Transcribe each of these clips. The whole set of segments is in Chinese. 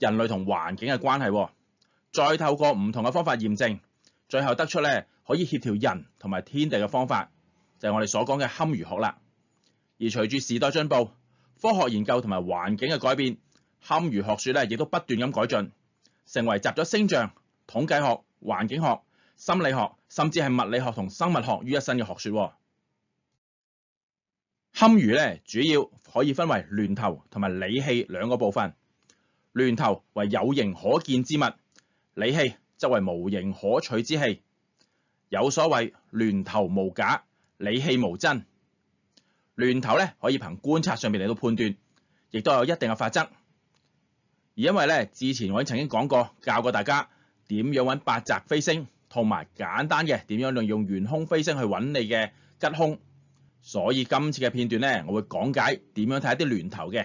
人類同環境嘅關係，再透過唔同嘅方法驗證，最後得出咧可以協調人同埋天地嘅方法，就係我哋所講嘅堪輿學啦。而隨住時代進步，科學研究同埋環境嘅改變，堪輿學說咧亦都不斷咁改進，成為集咗星象、統計學、環境學、心理學，甚至係物理學同生物學於一身嘅學說。堪輿咧主要可以分為聯頭同埋理氣兩個部分。亂头为有形可见之物，理气则为无形可取之气。有所谓亂头无假，理气无真。亂头咧可以凭观察上面嚟到判断，亦都有一定嘅法则。而因为咧之前我已曾经讲过，教过大家点样揾八宅飞星，同埋简单嘅点样用用悬空飞星去揾你嘅吉凶，所以今次嘅片段咧我会讲解点样睇一啲亂头嘅。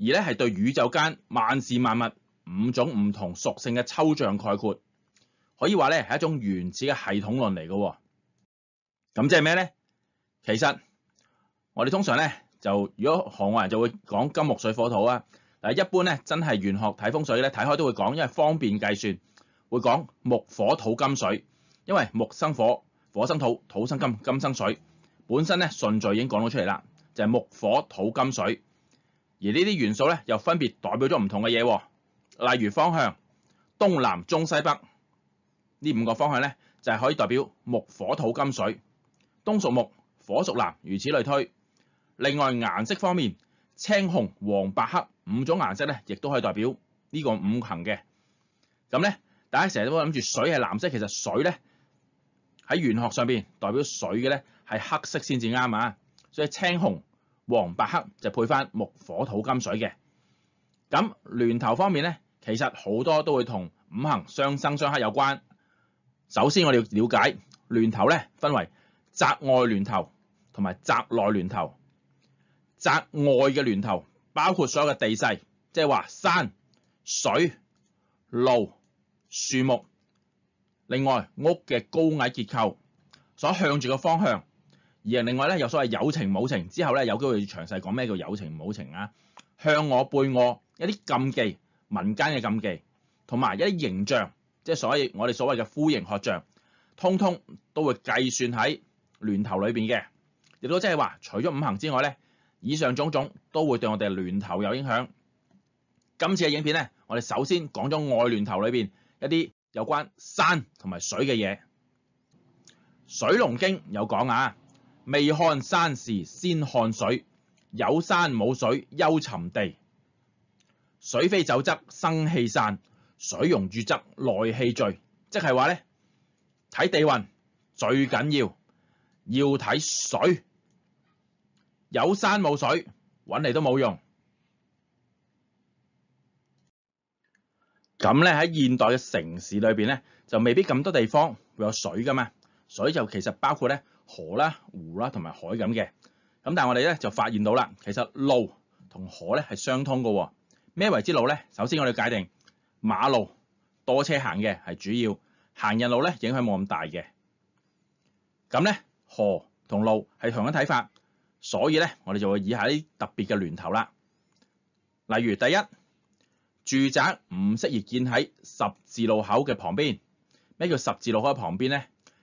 而咧係對宇宙間萬事萬物五種唔同屬性嘅抽象概括，可以話咧係一種原始嘅系統論嚟嘅。咁即係咩咧？其實我哋通常咧就如果行外人就會講金木水火土啊。嗱一般咧真係玄學睇風水咧睇開都會講，因為方便計算會講木火土金水，因為木生火，火生土，土生金，金生水，本身咧順序已經講到出嚟啦，就係木火土金水。而呢啲元素咧，又分別代表咗唔同嘅嘢，例如方向東南中西北呢五個方向咧，就係可以代表木火土金水。東屬木，火屬南，如此類推。另外顏色方面，青紅黃白黑五種顏色咧，亦都可以代表呢個五行嘅。咁咧，大家成日都諗住水係藍色，其實水咧喺玄學上面代表水嘅咧係黑色先至啱啊！所以青紅。黄白黑就配翻木火土金水嘅，咁聯头方面咧，其实好多都会同五行相生相克有关。首先我哋要了解聯头咧，分为宅外聯头同埋宅内聯头。宅外嘅聯头包括所有嘅地势，即系话山水路树木，另外屋嘅高矮结构，所向住嘅方向。而另外咧有所謂有情冇情，之後咧有機會詳細講咩叫有情冇情啊。向我背我一啲禁忌，民間嘅禁忌，同埋一啲形象，即係所以我哋所謂嘅呼形學象，通通都會計算喺聯頭裏面嘅。亦都即係話，除咗五行之外咧，以上種種都會對我哋聯頭有影響。今次嘅影片咧，我哋首先講咗外聯頭裏面一啲有關山同埋水嘅嘢，《水龍經》有講啊。未看山時先看水，有山冇水幽沉地；水非走则生气散，水溶住则内气聚。即系话咧，睇地运最紧要，要睇水。有山冇水，揾嚟都冇用。咁咧喺现代嘅城市里边咧，就未必咁多地方会有水噶嘛。水就其实包括咧。河啦、湖啦同埋海咁嘅，咁但系我哋咧就發現到啦，其實路同河咧係相通嘅。咩為之路咧？首先我哋界定馬路多車行嘅係主要，行人路咧影響冇咁大嘅。咁咧河同路係同一睇法，所以咧我哋就會以下啲特別嘅聯頭啦。例如第一，住宅唔適宜建喺十字路口嘅旁邊。咩叫十字路口嘅旁邊咧？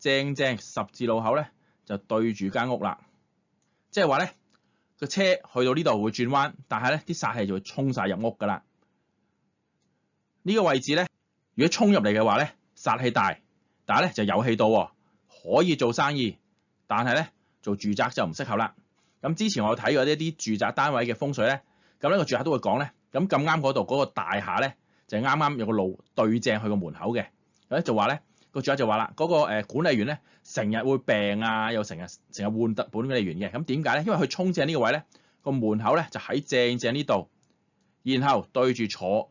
正正十字路口咧，就對住間屋啦。即係話咧，個車去到呢度會轉彎，但係咧啲煞氣就會冲晒入屋㗎啦。呢個位置咧，如果冲入嚟嘅話咧，煞氣大，但係咧就有氣到，可以做生意，但係咧做住宅就唔適合啦。咁之前我睇過一啲住宅單位嘅風水咧，咁呢個住客都會講咧，咁咁啱嗰度嗰個大廈咧，就係啱啱有個路對正佢個門口嘅，咁咧就话咧。個住客就話啦，嗰個誒管理員咧，成日會病啊，又成日成日換特本管理員嘅。咁點解咧？因為佢沖正呢個位咧，個門口就喺正正呢度，然後對住坐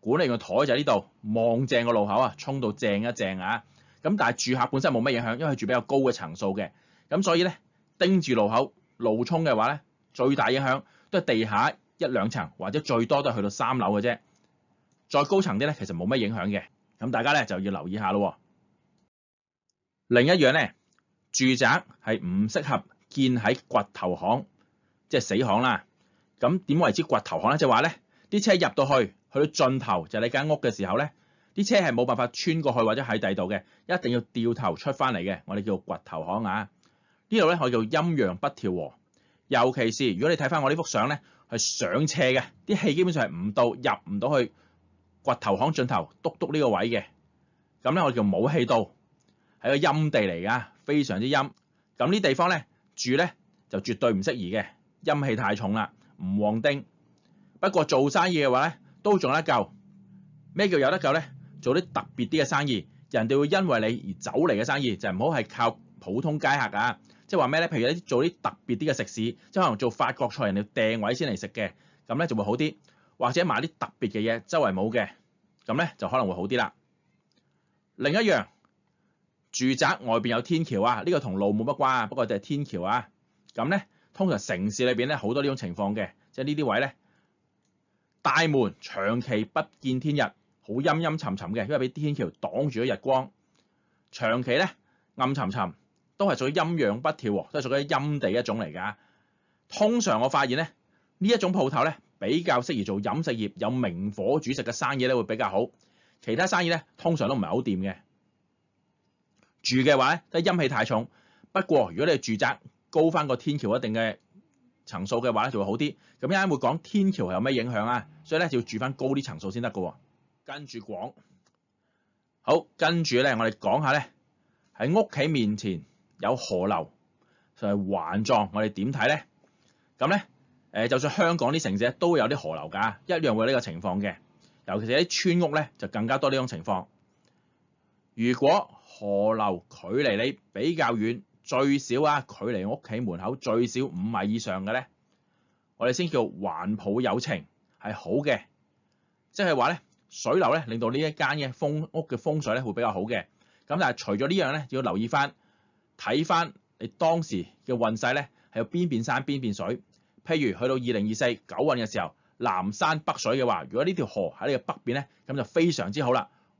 管理嘅台就喺呢度望正個路口啊，沖到正一正啊。咁但係住客本身冇乜影響，因為住比較高嘅層數嘅。咁所以咧，盯住路口路沖嘅話咧，最大影響都係地下一兩層，或者最多都係去到三樓嘅啫。再高層啲咧，其實冇乜影響嘅。咁大家咧就要留意下咯。另一樣咧，住宅係唔適合建喺掘頭巷，即係死巷啦。咁點為之掘頭巷咧？就話咧，啲車入到去去到盡頭就你間屋嘅時候咧，啲車係冇辦法穿過去或者喺第度嘅，一定要掉頭出翻嚟嘅。我哋叫掘頭巷啊。呢度咧我叫陰陽不調和，尤其是如果你睇翻我呢幅相咧，係上斜嘅，啲氣基本上係唔到入唔到去掘頭巷盡頭篤篤呢個位嘅。咁咧我叫冇氣道。係個陰地嚟噶，非常之陰。咁呢地方咧住咧就絕對唔適宜嘅，陰氣太重啦，唔旺丁。不過做生意嘅話咧，都仲得救。咩叫有得救咧？做啲特別啲嘅生意，人哋會因為你而走嚟嘅生意，就唔好係靠普通街客啊。即係話咩咧？譬如一做啲特別啲嘅食肆，即係可能做法國菜，人哋訂位先嚟食嘅，咁咧就會好啲。或者買啲特別嘅嘢，周圍冇嘅，咁咧就可能會好啲啦。另一樣。住宅外邊有天橋啊，呢個同路冇乜關啊，不過就係天橋啊。咁咧，通常城市裏邊咧好多呢種情況嘅，即係呢啲位咧，大門長期不見天日，好陰陰沉沉嘅，因為俾天橋擋住咗日光，長期咧暗沉沉，都係屬於陰陽不調，都係屬於陰地一種嚟噶。通常我發現咧，呢一種鋪頭咧比較適宜做飲食業，有明火煮食嘅生意咧會比較好，其他生意咧通常都唔係好掂嘅。住嘅話咧，都係陰氣太重。不過如果你住宅高翻個天橋一定嘅層數嘅話咧，就會好啲。咁啱啱會講天橋係有咩影響啊？所以咧就要住翻高啲層數先得嘅。跟住講，好，跟住咧我哋講下咧，喺屋企面前有河流，就係環狀，我哋點睇咧？咁咧，誒就算香港啲城市都會有啲河流㗎，一樣會呢個情況嘅。尤其是啲村屋咧就更加多呢種情況。如果河流距離你比較遠，最少啊距離屋企門口最少五米以上嘅咧，我哋先叫環抱有情係好嘅，即係話咧水流咧令到呢一間嘅風屋嘅風水咧會比較好嘅。咁但係除咗呢樣咧，要留意翻睇翻你當時嘅運勢咧係邊邊山邊邊水。譬如去到二零二四九運嘅時候，南山北水嘅話，如果呢條河喺你嘅北邊咧，咁就非常之好啦。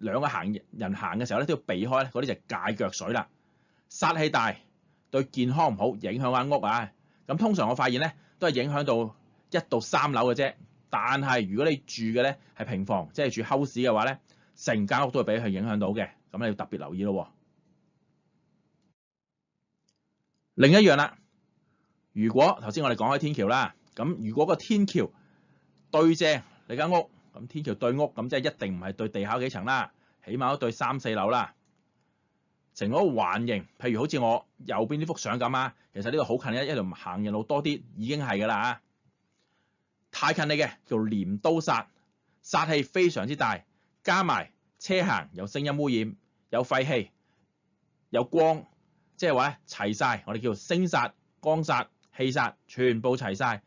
兩個行人行嘅時候咧，都要避開咧，嗰啲就戒腳水啦。煞氣大，對健康唔好，影響間屋啊。咁通常我發現咧，都係影響到一到三樓嘅啫。但係如果你住嘅咧係平房，即係住 house 嘅話咧，成間屋都會俾佢影響到嘅。咁你要特別留意咯。另一樣啦，如果頭先我哋講開天橋啦，咁如果個天橋對正你間屋。咁天橋對屋咁，即係一定唔係對地下幾層啦，起碼都對三四樓啦。成個環形，譬如好似我右邊呢幅相咁啊，其實呢度好近一一條行人路多啲，已經係㗎啦。太近你嘅叫镰刀殺，殺氣非常之大。加埋車行有聲音污染，有廢氣，有光，即係話齊晒，我哋叫聲殺、光殺、氣殺，全部齊晒。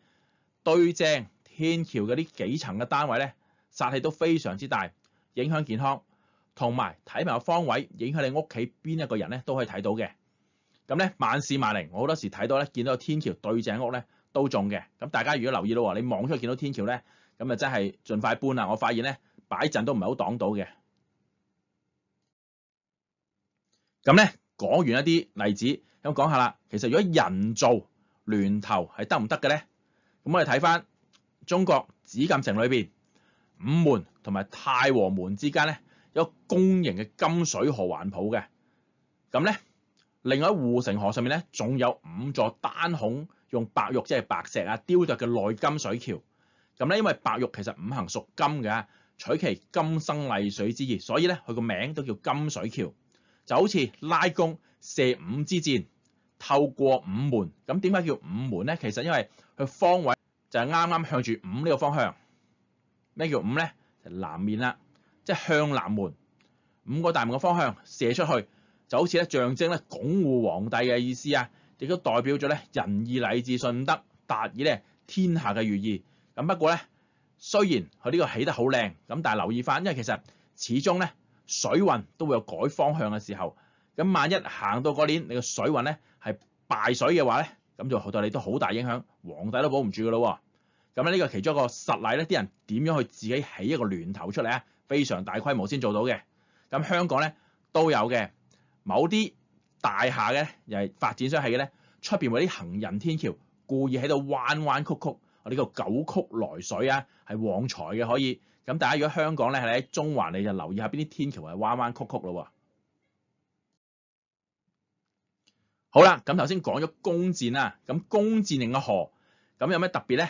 對正天橋嘅啲幾層嘅單位咧。煞氣都非常之大，影響健康，同埋睇埋個方位，影響你屋企邊一個人咧，都可以睇到嘅。咁咧，萬事萬靈，我好多時睇到咧，見到個天橋對正屋咧，都中嘅。咁大家如果留意到喎，你望出去見到天橋咧，咁啊真係盡快搬啦！我發現咧，擺陣都唔係好擋到嘅。咁咧，講完一啲例子，咁講下啦。其實如果人造聯頭係得唔得嘅咧？咁我哋睇翻中國紫禁城裏邊。五门同埋太和门之间咧，一个營嘅金水河环抱嘅。咁咧，另外护城河上面咧，仲有五座单孔用白玉，即系白石啊，雕琢嘅内金水桥。咁咧，因为白玉其实五行属金嘅，取其金生丽水之意，所以咧，佢个名都叫金水桥。就好似拉弓射五支箭，透过五门。咁点解叫五门咧？其实因为佢方位就系啱啱向住五呢个方向。咩叫五咧？就南面啦，即系向南门，五个大门嘅方向射出去，就好似咧象征咧巩固皇帝嘅意思啊，亦都代表咗咧仁义礼智信德达以咧天下嘅寓意。咁不过咧，虽然佢呢个起得好靓，咁但系留意翻，因为其实始终咧水运都会有改方向嘅时候。咁万一行到嗰年，你個水运咧系败水嘅话咧，咁就對你都好大影响，皇帝都保唔住噶咯。咁呢個其中一個實例咧，啲人點樣去自己起一個聯頭出嚟啊？非常大規模先做到嘅。咁香港咧都有嘅，某啲大廈嘅又係發展商係嘅咧，出面嗰啲行人天橋故意喺度彎彎曲曲，我呢個九曲來水啊，係旺財嘅可以。咁大家如果香港咧喺中環，你就留意下邊啲天橋係彎彎曲曲咯。好啦，咁頭先講咗公箭啦，咁公箭另一河，咁有咩特別咧？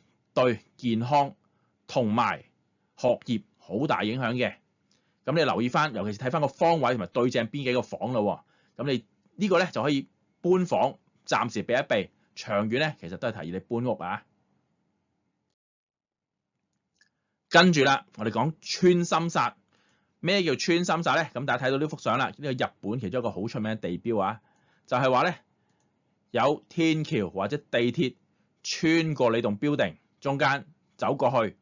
對健康同埋學業好大影響嘅，咁你留意翻，尤其是睇翻個方位同埋對正邊幾個房喎。咁你呢個咧就可以搬房，暫時避一避。長遠咧其實都係提議你搬屋啊。跟住啦，我哋講穿心殺。咩叫穿心殺咧？咁大家睇到呢幅相啦，呢個日本其中一個好出名嘅地標啊，就係話咧有天橋或者地鐵穿過你棟 building。中間走過去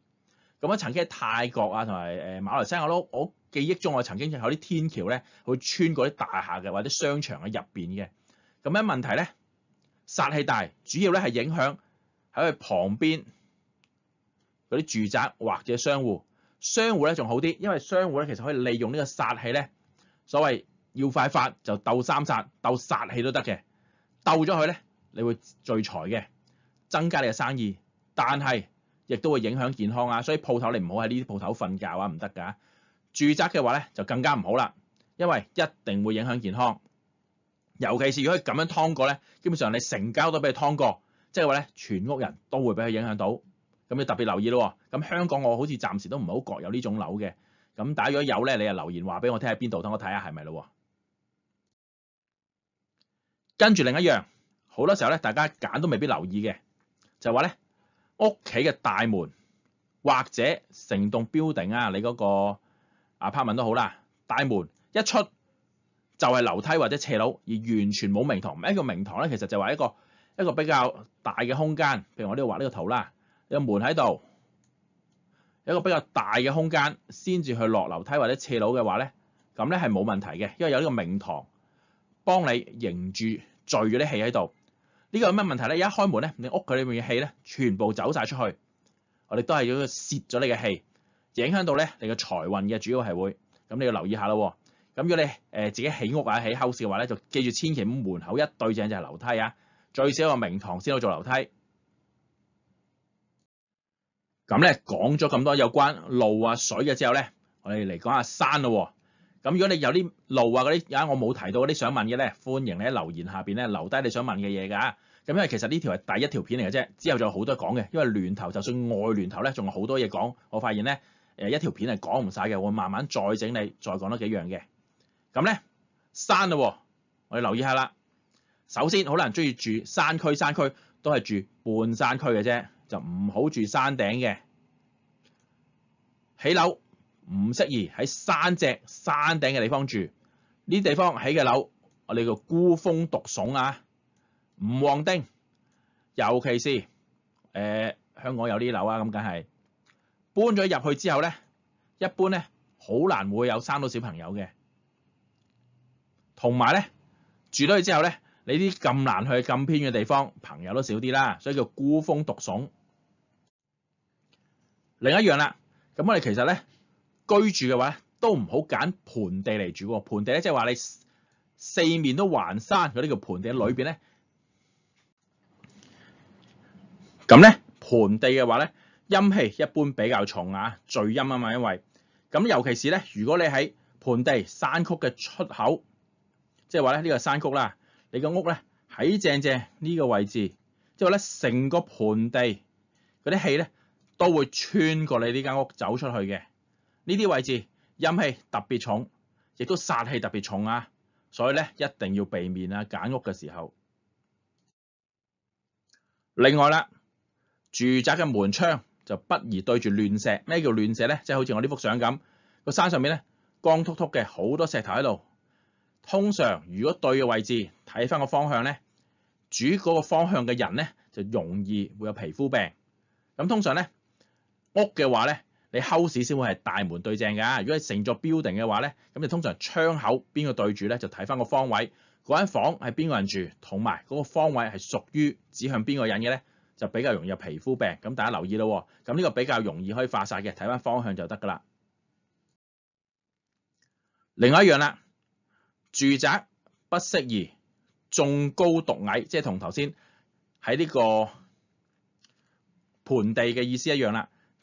咁啊！曾經喺泰國啊，同埋誒馬來西亞咯。我記憶中我曾經有啲天橋咧去穿過啲大廈嘅，或者商場嘅入邊嘅咁樣問題咧殺氣大，主要咧係影響喺佢旁邊嗰啲住宅或者商户。商户咧仲好啲，因為商户咧其實可以利用呢個殺氣咧，所謂要快發就鬥三殺鬥殺氣都得嘅，鬥咗佢咧你會聚財嘅，增加你嘅生意。但係亦都會影響健康啊，所以鋪頭你唔好喺呢啲鋪頭瞓覺啊，唔得㗎。住宅嘅話咧就更加唔好啦，因為一定會影響健康。尤其是如果咁樣㩒過咧，基本上你成交都俾佢㩒過，即係話咧全屋人都會俾佢影響到，咁要特別留意咯。咁香港我好似暫時都唔好覺有呢種樓嘅，咁打咗有咧，你啊留言話俾我聽喺邊度，等我睇下係咪咯。跟住另一樣，好多時候咧大家揀都未必留意嘅，就係話咧。屋企嘅大門，或者成棟標頂啊，你嗰個啊拍文都好啦。大門一出就係樓梯或者斜樓，而完全冇明堂。唔係一個明堂咧，其實就話一個一個比較大嘅空間。譬如我呢度畫呢個圖啦，有門喺度，一個比較大嘅空間，先至去落樓梯或者斜樓嘅話咧，咁咧係冇問題嘅，因為有呢個明堂幫你凝住聚咗啲氣喺度。呢個有乜問題咧？一開門咧，你屋佢裏面嘅氣咧，全部走晒出去，我哋都係要泄咗你嘅氣，影響到咧你嘅財運嘅主要係會，咁你要留意下咯。咁如果你誒自己起屋啊起後市嘅話咧，就記住千祈唔門口一對正就係樓梯啊，最少個明堂先以做樓梯。咁咧講咗咁多有關路啊水嘅之後咧，我哋嚟講下山咯。咁如果你有啲路啊嗰啲，啊我冇提到嗰啲想問嘅咧，歡迎你喺留言下邊咧留低你想問嘅嘢㗎。咁因為其實呢條係第一條片嚟嘅啫，之後仲有好多講嘅，因為聯投就算外聯投咧，仲有好多嘢講。我發現咧，誒一條片係講唔晒嘅，會慢慢再整理，再講多幾樣嘅。咁咧，山啦，我哋留意下啦。首先，好多人中意住山區，山區都係住半山區嘅啫，就唔好住山頂嘅起樓。唔適宜喺山脊、山頂嘅地方住，呢啲地方起嘅樓，我哋叫孤峰獨耸啊，唔旺丁，尤其是誒香港有啲樓啊，咁梗係搬咗入去之後咧，一般咧好難會有生到小朋友嘅，同埋咧住咗去之後咧，你啲咁難去、咁偏嘅地方，朋友都少啲啦，所以叫孤峰獨耸。另一樣啦，咁我哋其實咧。居住嘅話咧，都唔好揀盆地嚟住。盆地咧，即係話你四面都環山，佢呢個盆地裏邊咧，咁咧盆地嘅話咧，陰氣一般比較重啊，聚陰啊嘛。因為咁，尤其是咧，如果你喺盆地山曲嘅出口，即係話咧呢個山曲啦，你個屋咧喺正正呢個位置，即係話咧成個盆地嗰啲氣咧都會穿過你呢間屋走出去嘅。呢啲位置陰氣特別重，亦都煞氣特別重啊！所以咧一定要避免啊，揀屋嘅時候。另外啦，住宅嘅門窗就不宜對住亂石。咩叫亂石咧？即係好似我呢幅相咁，個山上面咧光秃秃嘅好多石頭喺度。通常如果對嘅位置睇翻個方向咧，主嗰個方向嘅人咧就容易會有皮膚病。咁通常咧屋嘅話咧。你睺市先會係大門對正㗎，如果係成座標定嘅話咧，咁就通常窗口邊個對住咧，就睇翻個方位，嗰間房係邊個人住，同埋嗰個方位係屬於指向邊個人嘅咧，就比較容易有皮膚病。咁大家留意咯，咁呢個比較容易可以化晒嘅，睇翻方向就得㗎啦。另外一樣啦，住宅不適宜種高獨矮，即係同頭先喺呢個盆地嘅意思一樣啦。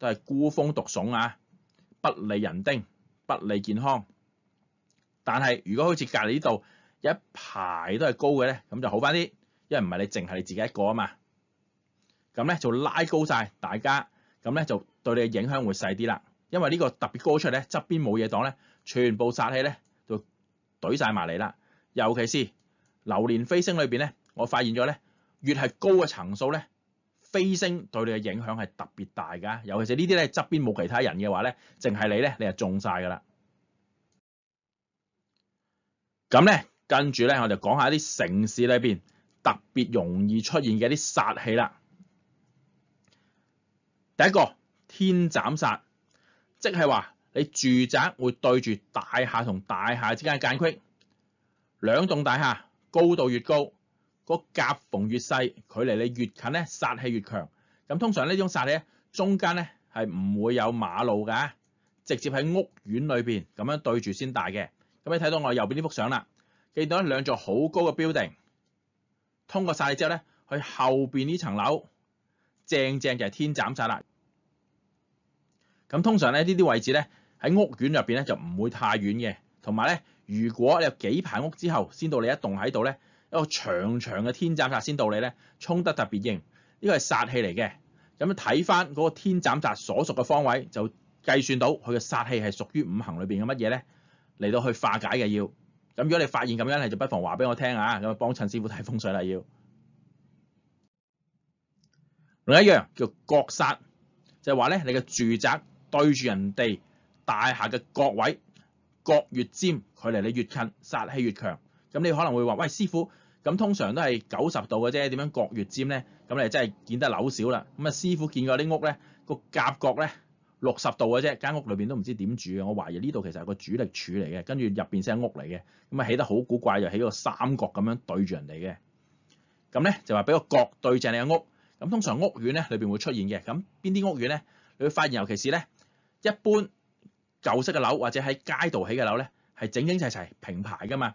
都係孤峰獨聳啊！不利人丁，不利健康。但係如果好似隔離呢度一排都係高嘅咧，咁就好翻啲，因為唔係你淨係你自己一個啊嘛。咁咧就拉高晒大家，咁咧就對你嘅影響會細啲啦。因為呢個特別高出咧，側邊冇嘢擋咧，全部殺氣咧就懟晒埋嚟啦。尤其是流年飛升裏邊咧，我發現咗咧，越係高嘅層數咧。飛升對你嘅影響係特別大㗎，尤其是呢啲咧側邊冇其他人嘅話咧，淨係你咧，你就中晒㗎啦。咁咧，跟住咧，我就講下啲城市裏邊特別容易出現嘅啲煞氣啦。第一個天斬煞，即係話你住宅會對住大廈同大廈之間嘅間隙，兩棟大廈高度越高。個夾縫越細，距離你越近咧，殺氣越強。咁通常呢種殺氣咧，中間咧係唔會有馬路㗎，直接喺屋苑裏面咁樣對住先大嘅。咁你睇到我右邊呢幅相啦，見到兩座好高嘅 building，通過殺氣之後咧，佢後面呢層樓正正就係天斬晒啦。咁通常咧呢啲位置咧喺屋苑入面咧就唔會太遠嘅，同埋咧如果你有幾排屋之後先到你一棟喺度咧。一个长长嘅天斩煞先到你咧，冲得特别劲，呢个系殺气嚟嘅。咁睇翻嗰个天斩煞所属嘅方位，就计算到佢嘅殺气系属于五行里边嘅乜嘢咧，嚟到去化解嘅要。咁如果你发现咁样，你就不妨话俾我听啊，咁帮衬师傅睇风水啦要。另一样叫角煞，就系话咧，你嘅住宅对住人哋大厦嘅角位，角越尖，距离你越近，煞气越强。咁你可能会话，喂，师傅。咁通常都係九十度嘅啫，點樣角月尖咧？咁你真係見得樓少啦。咁啊，師傅見過啲屋咧，個夾角咧六十度嘅啫，間屋裏面都唔知點住嘅。我懷疑呢度其實係個主力柱嚟嘅，跟住入面先係屋嚟嘅。咁啊，起得好古怪，又起個三角咁樣對住人哋嘅。咁咧就話俾個角對正你嘅屋。咁通常屋苑咧裏面會出現嘅。咁邊啲屋苑咧？你會發現尤其是咧，一般舊式嘅樓或者喺街道起嘅樓咧，係整整齊齊平排噶嘛。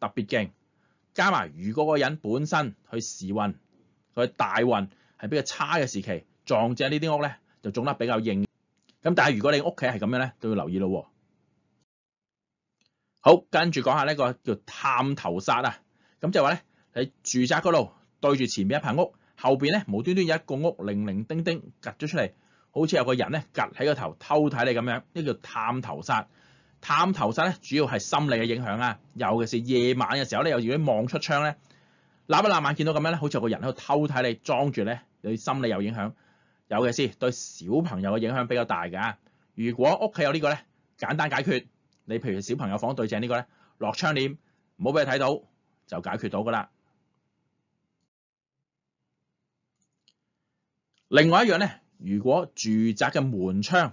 特别劲，加埋如果个人本身佢时运佢大运系比较差嘅时期，撞正呢啲屋咧，就種得比较硬。咁但系如果你屋企系咁样咧，都要留意咯。好，跟住讲下呢个叫探头煞啊。咁就話话咧，喺住宅嗰度对住前面一排屋，后边咧无端端有一个屋零零丁丁隔咗出嚟，好似有个人咧隔喺个头偷睇你咁样，呢叫探头煞。探頭室咧，主要係心理嘅影響啊，尤其是夜晚嘅時候咧，又如果望出窗咧，攬一攬眼見到咁樣咧，好似有個人喺度偷睇你，裝住咧，對心理有影響。尤其是對小朋友嘅影響比較大㗎。如果屋企有呢個咧，簡單解決，你譬如小朋友房對正呢個咧，落窗簾，唔好俾佢睇到，就解決到㗎啦。另外一樣咧，如果住宅嘅門窗，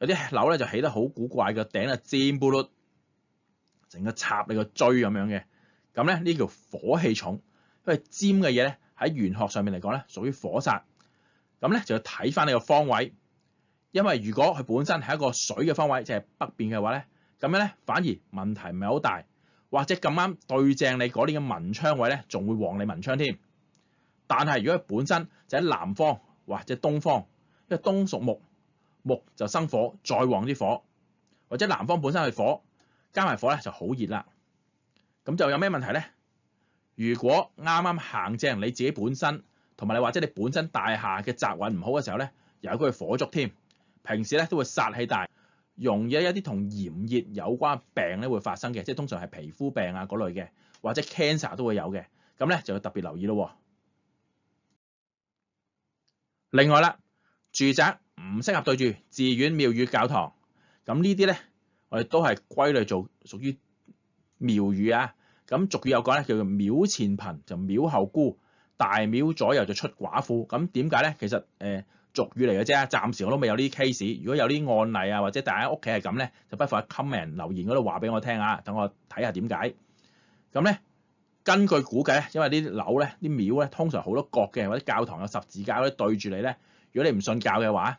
有啲樓咧就起得好古怪嘅頂啊尖布碌，成個插你個椎咁樣嘅，咁咧呢條火氣重，因為尖嘅嘢咧喺玄學上面嚟講咧屬於火煞，咁咧就要睇翻你個方位，因為如果佢本身係一個水嘅方位，即係北邊嘅話咧，咁樣咧反而問題唔係好大，或者咁啱對正你嗰年嘅文昌位咧，仲會旺你文昌添。但係如果本身就喺南方，或者東方，因為東屬木。木就生火，再旺啲火，或者南方本身系火，加埋火咧就好熱啦。咁就有咩問題咧？如果啱啱行正你自己本身，同埋你或者你本身大廈嘅宅運唔好嘅時候咧，有個火燭添。平時咧都會殺氣大，容易一啲同炎熱有關病咧會發生嘅，即係通常係皮膚病啊嗰類嘅，或者 cancer 都會有嘅。咁咧就要特別留意咯。另外啦，住宅。唔適合對住寺院廟宇教堂，咁呢啲咧，我哋都係歸類做屬於廟宇啊。咁俗語有講咧，叫做廟前貧，就廟後孤，大廟左右就出寡婦。咁點解咧？其實誒俗語嚟嘅啫。暫時我都未有呢啲 case。如果有啲案例啊，或者大家屋企係咁咧，就不妨喺 comment 留言嗰度話俾我聽啊，等我睇下點解。咁咧，根據估計，因為啲樓咧、啲廟咧，通常好多角嘅，或者教堂有十字架嗰啲對住你咧，如果你唔信教嘅話，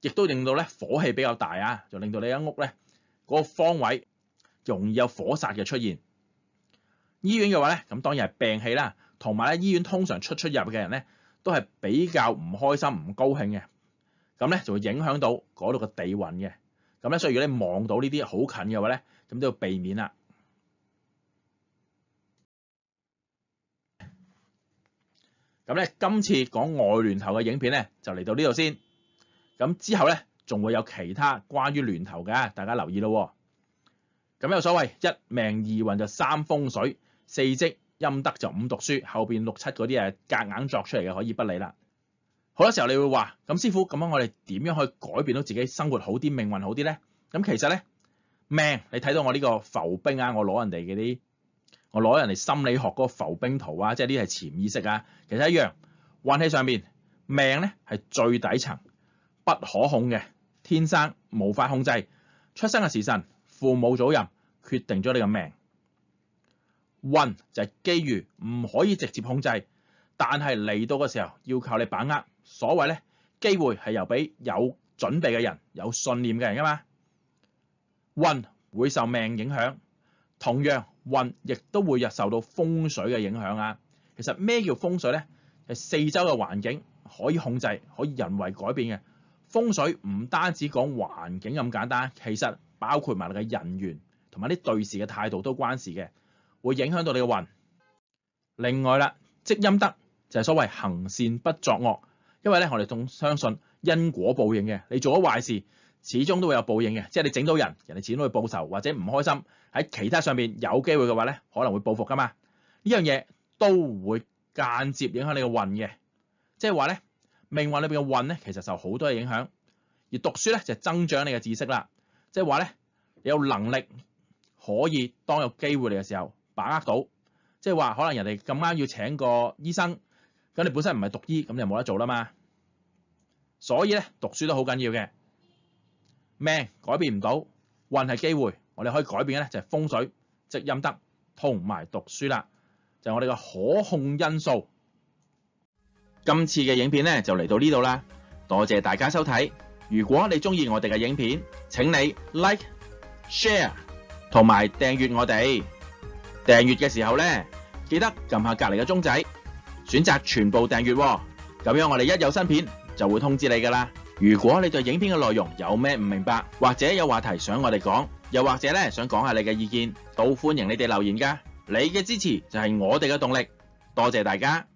亦都令到咧火氣比較大啊，就令到你間屋咧嗰個方位容易有火煞嘅出現。醫院嘅話咧，咁當然係病氣啦，同埋咧醫院通常出出入嘅人咧都係比較唔開心、唔高興嘅，咁咧就會影響到嗰度嘅地運嘅。咁咧，所以如果你望到呢啲好近嘅話咧，咁都要避免啦。咁咧，今次講外聯頭嘅影片咧，就嚟到呢度先。咁之後咧，仲會有其他關於聯投嘅，大家留意咯。咁有所謂一命二運就三風水四積陰德就五讀書，後面六七嗰啲啊，隔硬作出嚟嘅可以不理啦。好多時候你會話咁，師傅咁樣我哋點樣去改變到自己生活好啲、命運好啲咧？咁其實咧命你睇到我呢個浮冰啊，我攞人哋嗰啲我攞人哋心理學嗰個浮冰圖啊，即係啲係潛意識啊，其實一樣運氣上面命咧係最底層。不可控嘅，天生无法控制。出生嘅时辰、父母祖人决定咗你嘅命。运就系机遇，唔可以直接控制，但系嚟到嘅时候要靠你把握。所谓咧机会系由俾有准备嘅人、有信念嘅人噶嘛。运会受命影响，同样运亦都会受到风水嘅影响啊。其实咩叫风水咧？系四周嘅环境可以控制，可以人为改变嘅。風水唔單止講環境咁簡單，其實包括埋你嘅人員同埋啲對事嘅態度都關事嘅，會影響到你嘅運。另外啦，積陰德就係所謂行善不作惡，因為咧我哋仲相信因果報應嘅，你做咗壞事，始終都會有報應嘅，即係你整到人，人哋始終會報仇或者唔開心，喺其他上面有機會嘅話咧，可能會報復噶嘛。呢樣嘢都會間接影響你嘅運嘅，即係話咧。命运里边嘅运咧，其实受好多嘅影响，而读书咧就系增长你嘅知识啦。即系话咧，你有能力可以当有机会嚟嘅时候把握到。即系话可能人哋咁啱要请个医生，咁你本身唔系读医，咁就冇得做啦嘛。所以咧，读书都好紧要嘅。命改变唔到，运系机会，我哋可以改变嘅咧就系风水、积阴德、同埋读书啦，就系我哋嘅可控因素。今次嘅影片呢就嚟到呢度啦，多谢大家收睇。如果你中意我哋嘅影片，请你 like、share 同埋订阅我哋。订阅嘅时候呢，记得揿下隔篱嘅钟仔，选择全部订阅。咁样我哋一有新片就会通知你噶啦。如果你对影片嘅内容有咩唔明白，或者有话题想我哋讲，又或者呢想讲下你嘅意见，都欢迎你哋留言噶。你嘅支持就系我哋嘅动力，多谢大家。